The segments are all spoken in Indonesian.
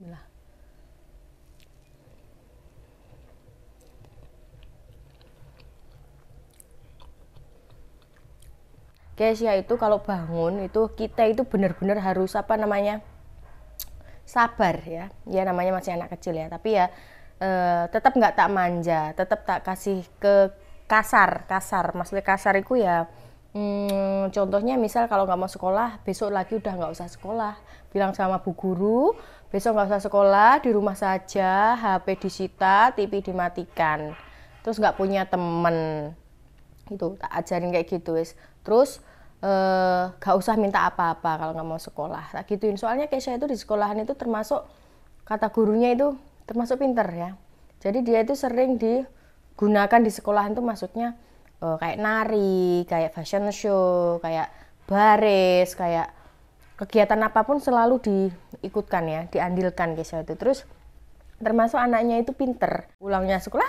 Bismillah. Kesia itu kalau bangun itu kita itu benar-benar harus apa namanya sabar ya ya namanya masih anak kecil ya tapi ya e, tetap nggak tak manja tetap tak kasih ke kasar kasar maksudnya kasar itu ya Hmm, contohnya misal kalau nggak mau sekolah, besok lagi udah nggak usah sekolah. Bilang sama bu guru, besok nggak usah sekolah, di rumah saja, HP disita, TV dimatikan. Terus nggak punya temen, gitu. Tak ajarin kayak gitu wes. Terus eh, nggak eh, usah minta apa-apa kalau nggak mau sekolah. Tak gituin. Soalnya Kesha itu di sekolahan itu termasuk kata gurunya itu termasuk pinter ya. Jadi dia itu sering digunakan di sekolahan itu maksudnya uh, kayak nari, kayak fashion show, kayak baris, kayak kegiatan apapun selalu diikutkan ya, diandilkan guys itu. Terus termasuk anaknya itu pinter. Pulangnya sekolah,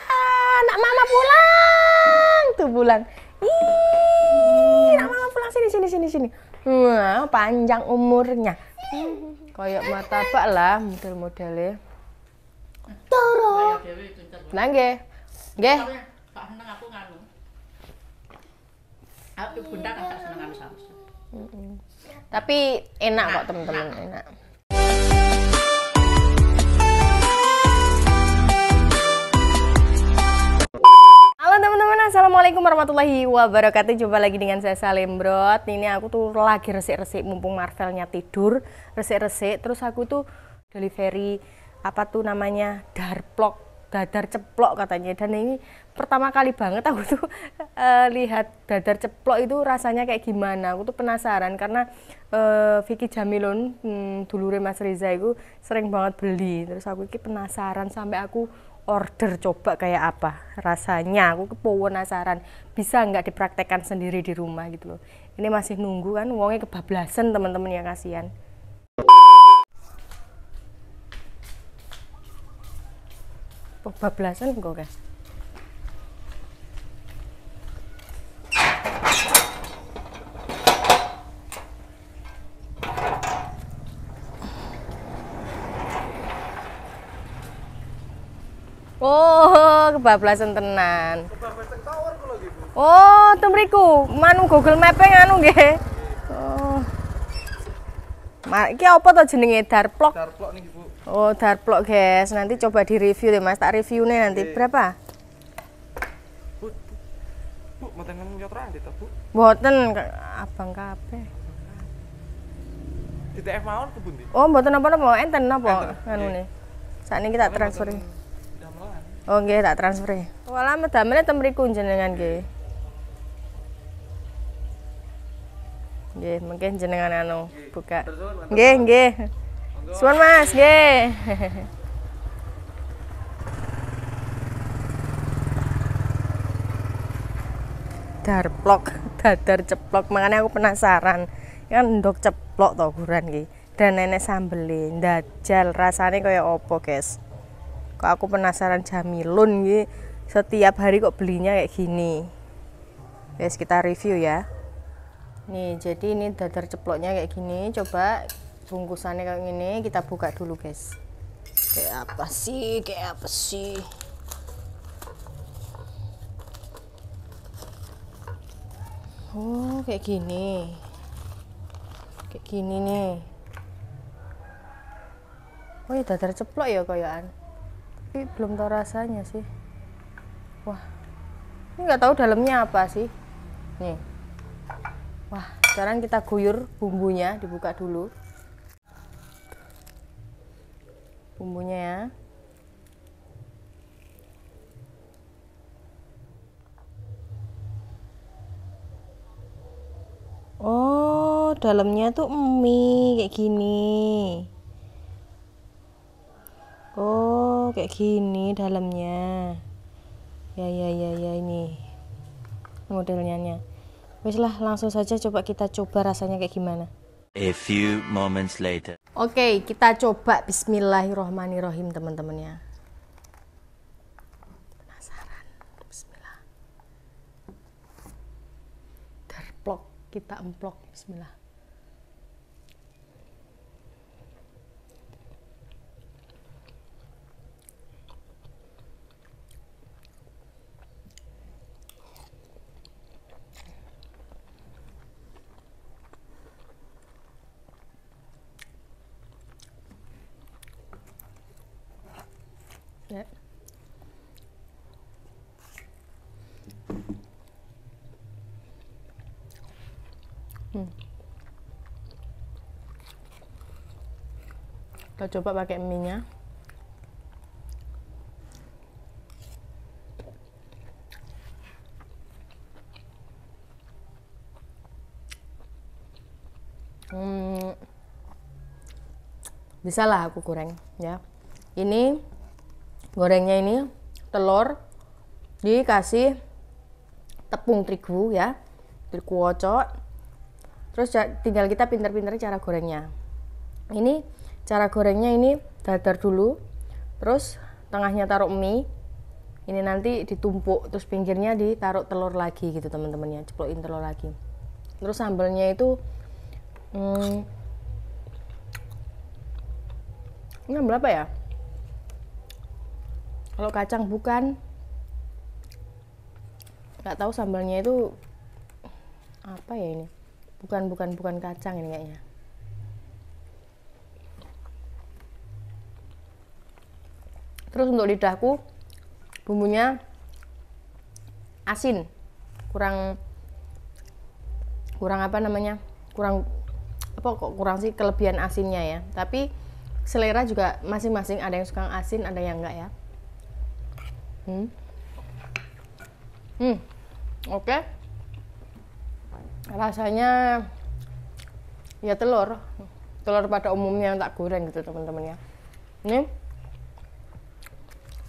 anak mama pulang, tuh pulang. Ih, anak mama pulang sini sini sini sini. Wah, panjang umurnya. Koyok pak lah model-modelnya. Toro. Nah, nge, tapi bunda kan tak seneng karo hmm. anu Samsung. Hmm. Tapi enak kok temen-temen enak. Halo teman-teman, Assalamualaikum warahmatullahi wabarakatuh Jumpa lagi dengan saya Salim Brot Ini aku tuh lagi resik-resik mumpung Marvelnya tidur Resik-resik, terus aku tuh delivery apa tuh namanya darplok dadar ceplok katanya dan ini pertama kali banget aku tuh uh, lihat dadar ceplok itu rasanya kayak gimana aku tuh penasaran karena uh, Vicky Jamilon hmm, dulu Mas Riza itu sering banget beli terus aku ini penasaran sampai aku order coba kayak apa rasanya aku kepo penasaran bisa nggak dipraktekkan sendiri di rumah gitu loh ini masih nunggu kan uangnya kebablasan teman-teman ya kasihan bablasan kok kan Oh, kebablasan tenan. Oh, temriku, manu Google Map anu nggih. Iya. Oh. apa tuh jenenge Darplok? Darplok Oh, darplok guys. Nanti coba di-review deh Mas. Tak reviewnya nanti. Berapa? Bu, bu, bu nyotran dite, Bu. Mboten, Abang kabeh. DTF mawon ke pundi? Oh, mboten apa-apa, enten napa nganune. ini kita transfer. Oh, nggih tak transfer. Wala medamene tem mriku jenengan nggih. Nggih, mungkin jenengan anu buka. Nggih, nggih. Suan Mas, ge. Darplok, dadar ceplok. Makanya aku penasaran. kan ceplok to kurang ki. Dan nenek sambelin, dajal rasanya kayak opo, guys. Kok aku penasaran jamilun ki. Setiap hari kok belinya kayak gini. Guys, kita review ya. Nih, jadi ini dadar ceploknya kayak gini. Coba bungkusannya kayak gini kita buka dulu guys kayak apa sih kayak apa sih oh kayak gini kayak gini nih oh ya dadar ceplok ya koyokan tapi belum tahu rasanya sih wah ini nggak tahu dalamnya apa sih nih wah sekarang kita guyur bumbunya dibuka dulu bumbunya ya Oh, dalamnya tuh mie kayak gini. Oh, kayak gini dalamnya. Ya ya ya ya ini modelnya. Wis lah, langsung saja coba kita coba rasanya kayak gimana. A few moments later. Oke, kita coba bismillahirrohmanirrohim teman-teman ya. Penasaran. Bismillah. Terplok, kita emplok. Bismillah. hmm. kita coba pakai minyak hmm, bisa lah aku goreng ya ini gorengnya ini telur dikasih tepung terigu ya terigu wocok terus tinggal kita pinter-pinter cara gorengnya ini cara gorengnya ini dadar dulu terus tengahnya taruh mie ini nanti ditumpuk terus pinggirnya ditaruh telur lagi gitu teman-temannya ceplokin telur lagi terus sambelnya itu hmm, ini sambal apa ya kalau kacang bukan nggak tahu sambalnya itu apa ya ini bukan bukan bukan kacang ini kayaknya terus untuk lidahku bumbunya asin kurang kurang apa namanya kurang apa kok kurang sih kelebihan asinnya ya tapi selera juga masing-masing ada yang suka asin ada yang enggak ya hmm hmm oke okay. rasanya ya telur telur pada umumnya yang tak goreng gitu teman-teman ya ini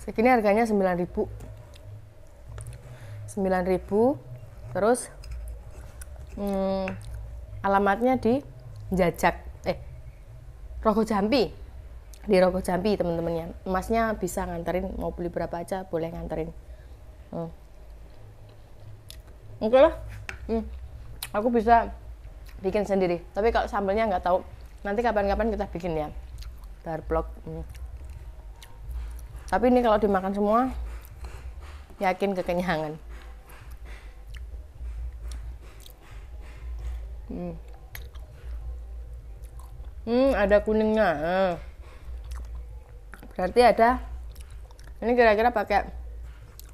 segini harganya 9000 9000 terus hmm, alamatnya di Jajak eh Rogo Jambi di Rogo Jambi teman-teman ya emasnya bisa nganterin mau beli berapa aja boleh nganterin hmm oke lah hmm. aku bisa bikin sendiri tapi kalau sambelnya nggak tahu nanti kapan-kapan kita bikin ya tar hmm. tapi ini kalau dimakan semua yakin kekenyangan hmm. hmm ada kuningnya hmm. berarti ada ini kira-kira pakai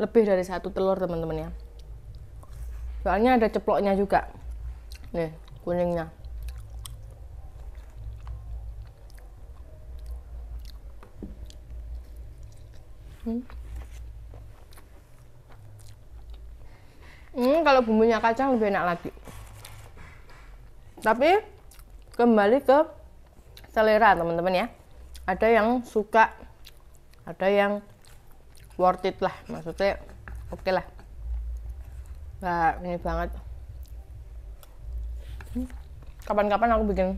lebih dari satu telur teman-teman ya soalnya ada ceploknya juga nih kuningnya hmm. Hmm, kalau bumbunya kacang lebih enak lagi tapi kembali ke selera teman-teman ya ada yang suka ada yang worth it lah maksudnya oke okay lah gak ini banget kapan-kapan aku bikin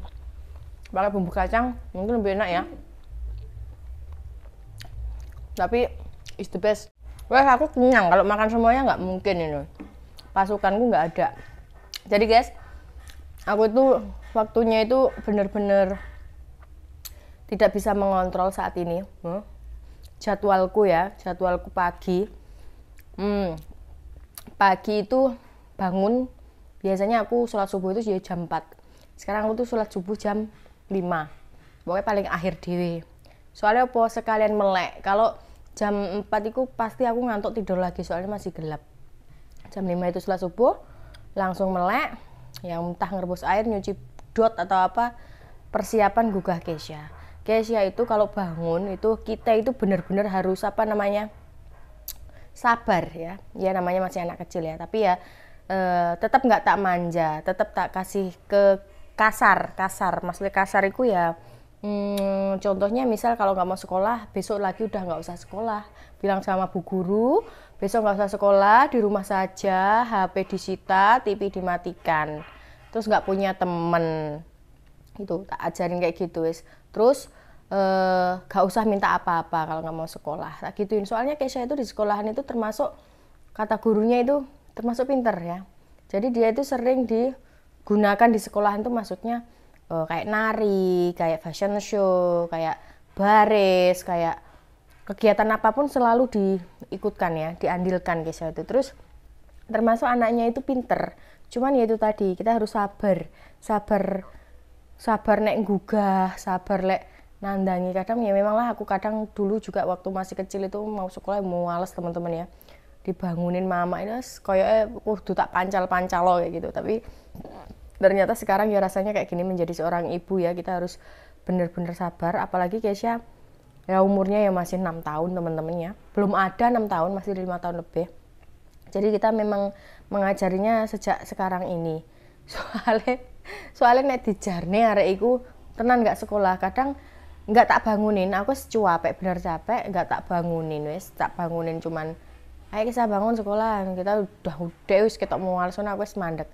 pakai bumbu kacang mungkin lebih enak ya tapi is the best wah aku kenyang kalau makan semuanya nggak mungkin ini pasukanku nggak ada jadi guys aku itu waktunya itu bener-bener tidak bisa mengontrol saat ini hmm? jadwalku ya jadwalku pagi hmm, pagi itu bangun biasanya aku sholat subuh itu ya jam 4 sekarang aku tuh sholat subuh jam 5 pokoknya paling akhir dewe soalnya apa sekalian melek kalau jam 4 itu pasti aku ngantuk tidur lagi soalnya masih gelap jam 5 itu sholat subuh langsung melek yang entah ngerebus air nyuci dot atau apa persiapan gugah kesia kesia itu kalau bangun itu kita itu bener-bener harus apa namanya sabar ya ya namanya masih anak kecil ya tapi ya eh, tetap nggak tak manja tetap tak kasih ke kasar kasar maksudnya kasar itu ya Hmm, contohnya misal kalau nggak mau sekolah, besok lagi udah nggak usah sekolah. Bilang sama bu guru, besok nggak usah sekolah, di rumah saja, HP disita, TV dimatikan. Terus nggak punya temen, itu tak ajarin kayak gitu wis. Terus eh, gak usah minta apa-apa kalau nggak mau sekolah tak nah, gituin soalnya Keisha itu di sekolahan itu termasuk kata gurunya itu termasuk pinter ya jadi dia itu sering digunakan di sekolahan itu maksudnya eh, kayak nari kayak fashion show kayak baris kayak kegiatan apapun selalu diikutkan ya diandilkan Keisha itu terus termasuk anaknya itu pinter cuman ya itu tadi kita harus sabar sabar sabar nek gugah sabar lek nandangi kadang ya memanglah aku kadang dulu juga waktu masih kecil itu mau sekolah mau ya males teman-teman ya dibangunin mama ini eh kudu tak pancal-pancal loh kayak gitu tapi ternyata sekarang ya rasanya kayak gini menjadi seorang ibu ya kita harus bener-bener sabar apalagi Kesia ya umurnya ya masih enam tahun teman-teman ya belum ada enam tahun masih lima tahun lebih jadi kita memang mengajarinya sejak sekarang ini soalnya soalnya nek dijarne arek iku tenan nggak sekolah kadang nggak tak bangunin aku capek bener capek nggak tak bangunin wes tak bangunin cuman ayo kita bangun sekolah kita udah udah wes kita mau alasan aku wes mandek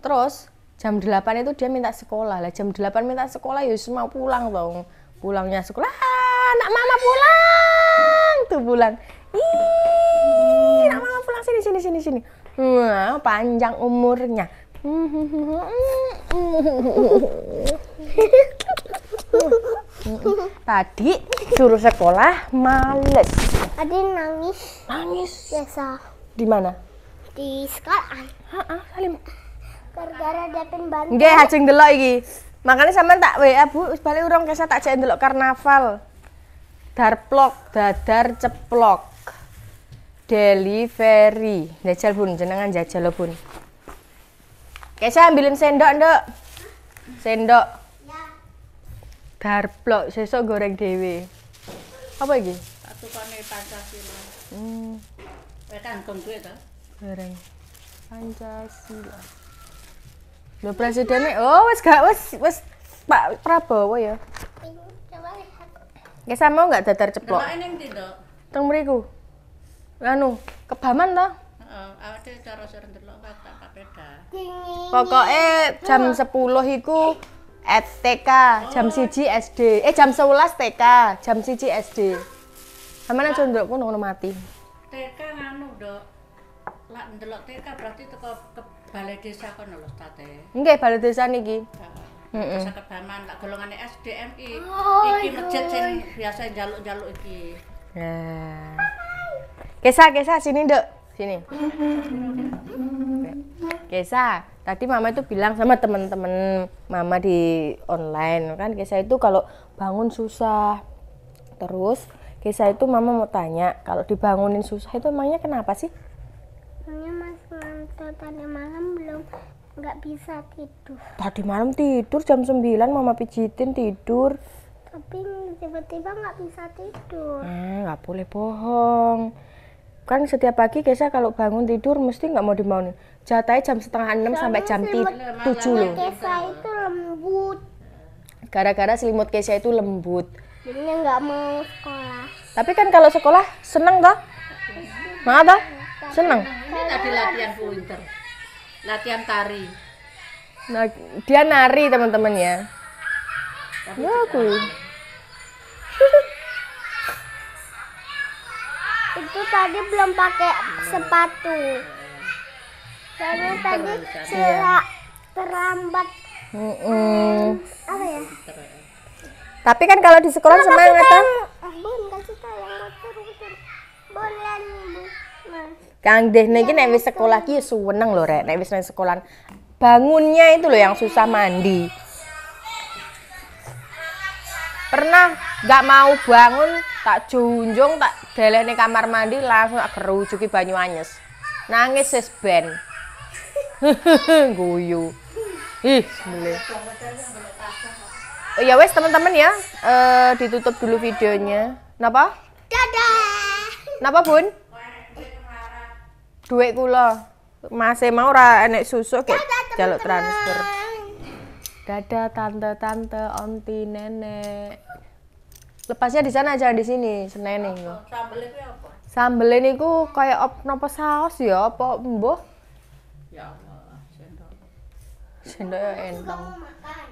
terus jam delapan itu dia minta sekolah lah jam delapan minta sekolah Yus ya mau pulang dong pulangnya sekolah anak ah, mama pulang tuh pulang ih anak mama pulang sini sini sini sini Wah, panjang umurnya Tadi suruh sekolah males. Tadi nangis. Nangis. Biasa. Di mana? Di sekolah. Heeh, Salim. Gara-gara dapin bantal. Nggih, ajeng delok iki. Makanya sama tak WA Bu, wis bali urung kesa tak jek delok karnaval. Darplok, dadar ceplok. Delivery. Jajal Bun, jenengan jajal Bun. Kesa ambilin sendok, Nduk. Sendok. Darblok sesok goreng dhewe. Apa iki? Satukane Pancasila. Hmm. Tekan kontu to. Goreng Pancasila. Lho presidene oh wis gak wis wis Pak Prabowo ya. Coba lihat. Ya sama enggak datar ceplok. Nama ning ndi, Dok? mriku. Anu, kebaman toh? Heeh, awake cara sore ndelok Pak Kapeda. Pokoke jam 10 iku at TK oh. eh, jam siji SD eh jam 11 TK jam siji SD sampeyan aja ndukku ngono mati TK nganu nduk lak ndelok TK berarti teko ke balai desa kan lho tate Enggak balai desa niki Heeh. Desa Kebaman lak golongane SDMI oh, iki masjid sing biasa jaluk jaluk iki nah Kesa, kesa, sini dok, sini. Kesa, tadi mama itu bilang sama temen-temen mama di online kan Kesa itu kalau bangun susah terus Kesa itu mama mau tanya kalau dibangunin susah itu emangnya kenapa sih? Emangnya mas Manto tadi malam belum nggak bisa tidur. Tadi malam tidur jam 9 mama pijitin tidur. Tapi tiba-tiba nggak -tiba bisa tidur. nggak ah, nggak boleh bohong kan setiap pagi Kesa kalau bangun tidur mesti nggak mau dibangunin jatahnya jam setengah enam sampai jam tujuh loh Kesa itu lembut gara-gara selimut Kesa itu lembut jadinya nggak mau sekolah tapi kan kalau sekolah seneng toh Maaf tak? Seneng. Ini tadi latihan winter. Latihan tari. Nah, dia nari teman-teman ya. Ya aku. itu tadi belum pakai sepatu karena tadi ya. sila terambat mm -mm. Hmm, apa ya tapi kan kalau di sekolah Mama semangat kan bun yang motor motor nah. Kang deh, iki nek wis sekolah ki suweneng lho rek nek wis sekolah bangunnya itu loh yang susah mandi pernah nggak mau bangun tak junjung tak nih kamar mandi langsung tak kerucuki banyu anyes nangis sis ben guyu ih mele ya wes teman-teman ya e, ditutup dulu videonya napa dadah napa bun duit kula masih mau ra enek susu kayak jaluk transfer dada tante tante onti nenek lepasnya di sana jangan di sini senen nih sambel iki apa sambel ku kayak op napa saos ya apa mbuh ya Allah sendok sendok ya enteng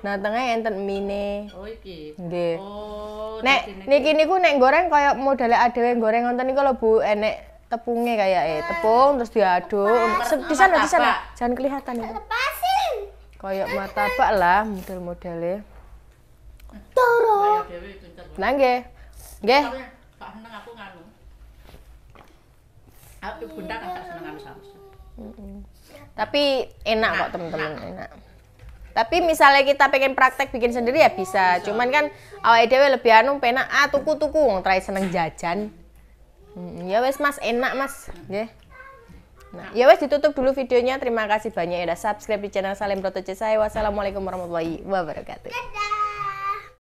nah tengah enten mini, oh iki nggih oh nek niki niku nek goreng kaya ada yang goreng wonten niku lo Bu enek tepungnya kayak eh tepung terus diaduk nah, di sana di sana jangan kelihatan itu Kayak pak lah model-modelnya. Toro. Ya, ya, nange, nah, nggih. seneng aku nganu. Aku bunda kan tak seneng Tapi enak kok temen-temen, enak. Tapi misalnya kita pengen praktek bikin sendiri ya bisa. Cuman kan awake ide lebih anu penak ah tuku-tuku wong seneng jajan. Ya wes Mas, enak Mas. Nggih. Nah, ya wes ditutup dulu videonya. Terima kasih banyak ya udah subscribe di channel Salim Proto saya. Wassalamualaikum warahmatullahi wabarakatuh. Dadah.